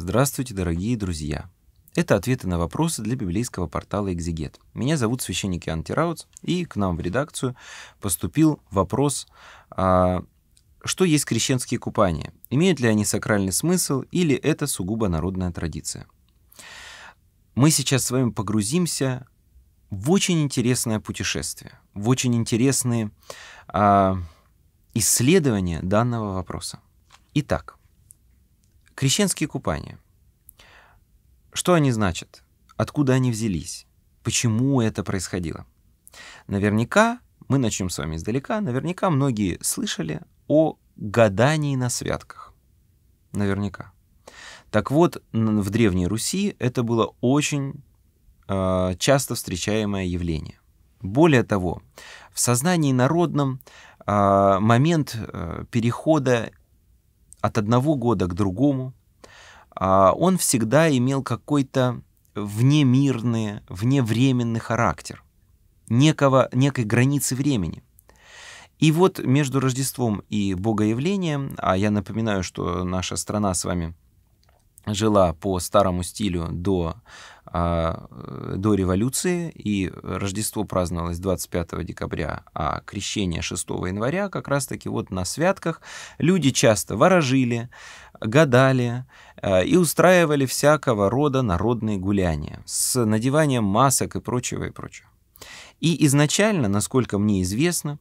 Здравствуйте, дорогие друзья! Это ответы на вопросы для библейского портала «Экзегет». Меня зовут священник Иоанн Тираутс, и к нам в редакцию поступил вопрос, а, что есть крещенские купания, имеют ли они сакральный смысл или это сугубо народная традиция. Мы сейчас с вами погрузимся в очень интересное путешествие, в очень интересные а, исследования данного вопроса. Итак, Крещенские купания. Что они значат? Откуда они взялись? Почему это происходило? Наверняка, мы начнем с вами издалека, наверняка многие слышали о гадании на святках. Наверняка. Так вот, в Древней Руси это было очень э, часто встречаемое явление. Более того, в сознании народном э, момент э, перехода от одного года к другому, а, он всегда имел какой-то внемирный, вневременный характер, некого, некой границы времени. И вот между Рождеством и Богоявлением, а я напоминаю, что наша страна с вами — жила по старому стилю до, а, до революции, и Рождество праздновалось 25 декабря, а крещение 6 января как раз-таки вот на святках люди часто ворожили, гадали а, и устраивали всякого рода народные гуляния с надеванием масок и прочего и прочего. И изначально, насколько мне известно,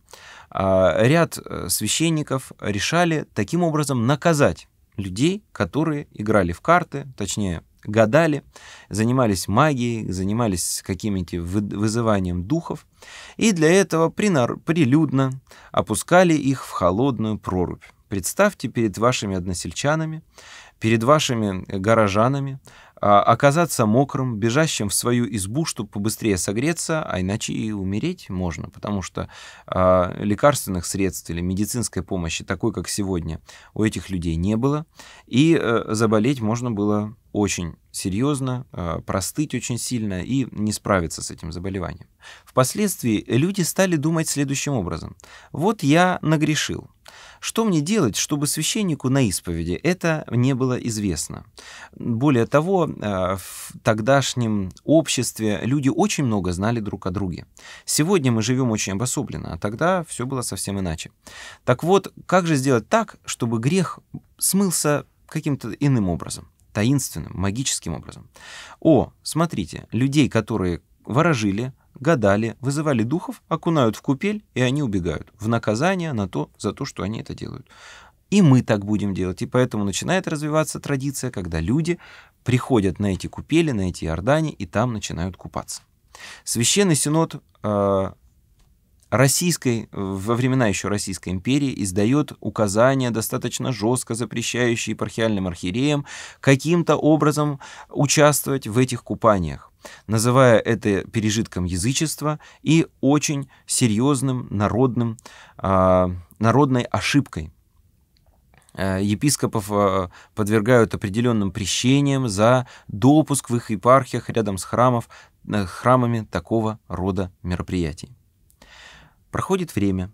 а, ряд э, священников решали таким образом наказать людей, которые играли в карты, точнее, гадали, занимались магией, занимались каким-нибудь вызыванием духов, и для этого прилюдно опускали их в холодную прорубь. Представьте перед вашими односельчанами, перед вашими горожанами а оказаться мокрым, бежащим в свою избу, чтобы побыстрее согреться, а иначе и умереть можно, потому что э, лекарственных средств или медицинской помощи, такой как сегодня, у этих людей не было, и э, заболеть можно было очень серьезно, э, простыть очень сильно и не справиться с этим заболеванием. Впоследствии люди стали думать следующим образом. Вот я нагрешил. Что мне делать, чтобы священнику на исповеди это не было известно? Более того, э, в тогдашнем обществе люди очень много знали друг о друге. Сегодня мы живем очень обособленно, а тогда все было совсем иначе. Так вот, как же сделать так, чтобы грех смылся каким-то иным образом? таинственным, магическим образом. О, смотрите, людей, которые ворожили, гадали, вызывали духов, окунают в купель, и они убегают. В наказание на то, за то, что они это делают. И мы так будем делать. И поэтому начинает развиваться традиция, когда люди приходят на эти купели, на эти ордани, и там начинают купаться. Священный Синод э, российской, во времена еще Российской империи, издает указания, достаточно жестко запрещающие епархиальным архиереям каким-то образом участвовать в этих купаниях, называя это пережитком язычества и очень серьезным народным, а, народной ошибкой. Э, епископов э, подвергают определенным прещениям за допуск в их епархиях рядом с храмов, э, храмами такого рода мероприятий. Проходит время.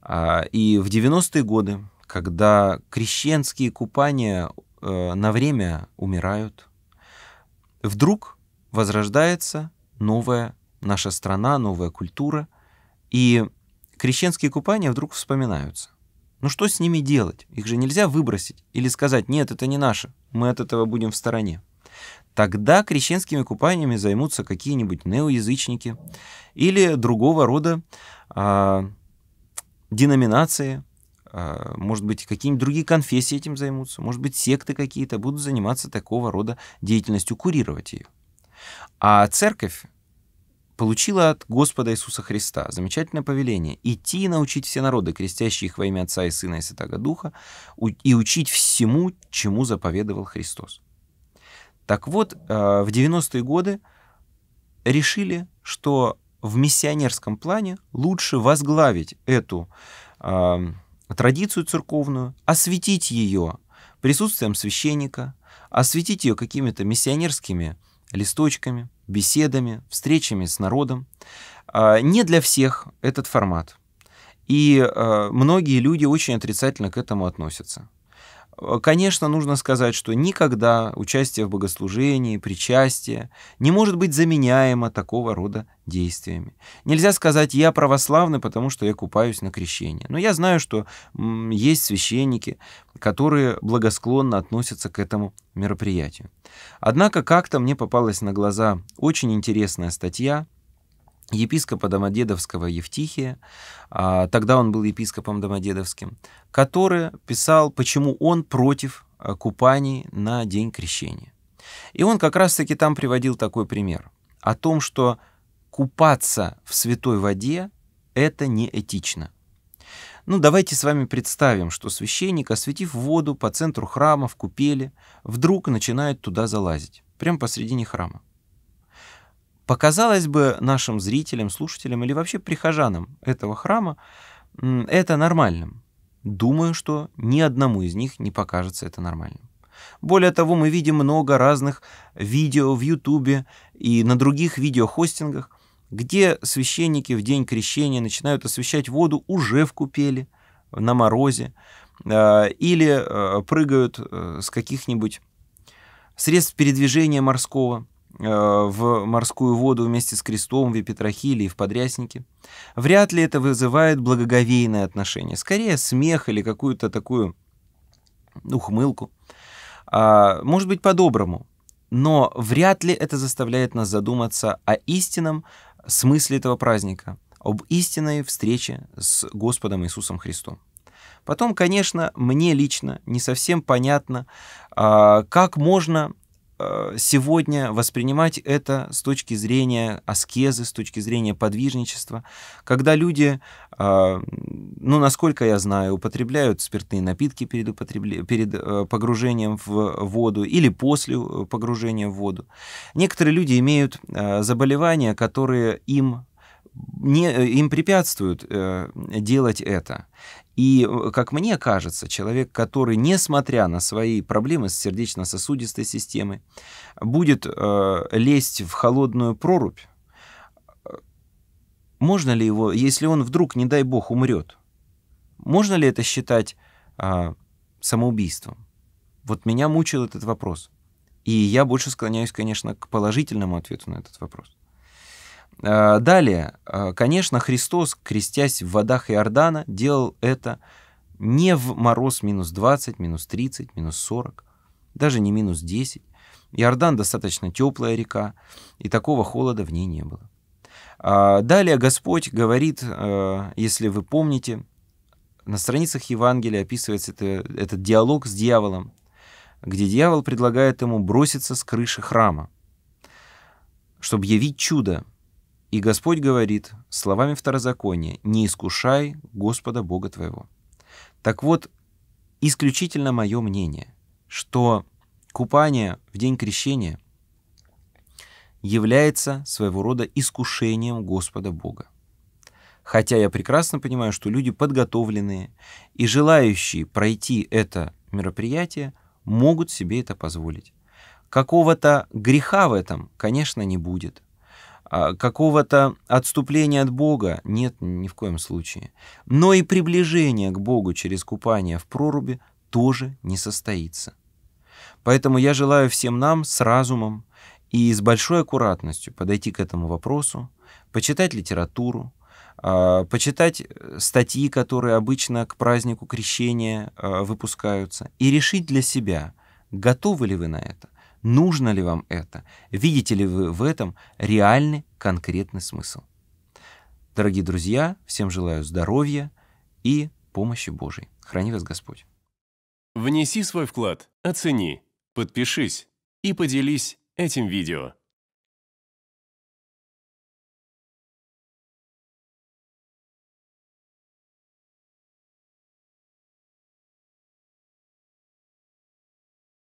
А, и в 90-е годы, когда крещенские купания э, на время умирают, вдруг возрождается новая наша страна, новая культура, и крещенские купания вдруг вспоминаются. Ну что с ними делать? Их же нельзя выбросить или сказать, нет, это не наше, мы от этого будем в стороне. Тогда крещенскими купаниями займутся какие-нибудь неоязычники или другого рода а, деноминации, а, может быть, какие-нибудь другие конфессии этим займутся, может быть, секты какие-то будут заниматься такого рода деятельностью, курировать ее. А церковь получила от Господа Иисуса Христа замечательное повеление идти и научить все народы, крестящие их во имя Отца и Сына и Святого Духа, и учить всему, чему заповедовал Христос. Так вот, э, в 90-е годы решили, что в миссионерском плане лучше возглавить эту э, традицию церковную, осветить ее присутствием священника, осветить ее какими-то миссионерскими листочками, беседами, встречами с народом. Э, не для всех этот формат. И многие люди очень отрицательно к этому относятся. Э, конечно, нужно сказать, что никогда участие в богослужении, причастие не может быть заменяемо такого рода действиями. Нельзя сказать «я православный, потому что я купаюсь на крещение». Но я знаю, что есть священники, которые благосклонно относятся к этому мероприятию. Однако как-то мне попалась на глаза очень интересная статья епископа Домодедовского Евтихия, а, тогда он был епископом Домодедовским, который писал, почему он против а, купаний на день крещения. И он как раз-таки там приводил такой пример о том, что купаться в святой воде – это неэтично. Ну, давайте с вами представим, что священник, осветив воду по центру храма в купели, вдруг начинает туда залазить, прямо посредине храма показалось бы нашим зрителям, слушателям или вообще прихожанам этого храма это нормальным. Думаю, что ни одному из них не покажется это нормальным. Более того, мы видим много разных видео в Ютубе и на других видеохостингах, где священники в день крещения начинают освещать воду уже в купели, на морозе, э, или э, прыгают э, с каких-нибудь средств передвижения морского – Э, в морскую воду вместе с крестом в Епитрахиле и в Подряснике. Вряд ли это вызывает благоговейное отношение. Скорее, смех или какую-то такую ухмылку. А, может быть, по-доброму. Но вряд ли это заставляет нас задуматься о истинном смысле этого праздника, об истинной встрече с Господом Иисусом Христом. Потом, конечно, мне лично не совсем понятно, а, как можно Э, сегодня воспринимать это с точки зрения аскезы, с точки зрения подвижничества, когда люди, э, ну, насколько я знаю, употребляют спиртные напитки перед, употребля... перед э, погружением в воду или после погружения в воду. Некоторые люди имеют заболевания, которые им не, им препятствуют делать это. И, э, как мне кажется, человек, который, несмотря на свои проблемы с сердечно-сосудистой системой, будет э, лезть в холодную прорубь, э, можно ли его, если он вдруг, не дай бог, умрет, можно ли это считать э, самоубийством? Вот меня мучил этот вопрос. И я больше склоняюсь, конечно, к положительному ответу на этот вопрос. Э, далее, э, конечно, Христос, крестясь в водах Иордана, делал это не в мороз минус 20, минус 30, минус 40, даже не минус 10. Иордан достаточно теплая река, и такого холода в ней не было. Э, далее Господь говорит, если вы помните, на страницах Евангелия описывается это, этот диалог с дьяволом, где дьявол предлагает ему броситься с крыши храма, чтобы явить чудо, и Господь говорит словами второзакония, «Не искушай Господа Бога твоего». Так вот, исключительно мое мнение, что купание в день крещения является своего рода искушением Господа Бога. Хотя я прекрасно понимаю, что люди подготовленные и желающие пройти это мероприятие могут себе это позволить. Какого-то греха в этом, конечно, не будет – а какого-то отступления от Бога нет ни в коем случае. Но и приближение к Богу через купание в проруби тоже не состоится. Поэтому я желаю всем нам с разумом и с большой аккуратностью подойти к этому вопросу, почитать литературу, а, почитать э, статьи, которые обычно к празднику крещения э, выпускаются, и решить для себя, готовы ли вы на это, Нужно ли вам это? Видите ли вы в этом реальный, конкретный смысл? Дорогие друзья, всем желаю здоровья и помощи Божией. Храни вас Господь. Внеси свой вклад, оцени, подпишись и поделись этим видео.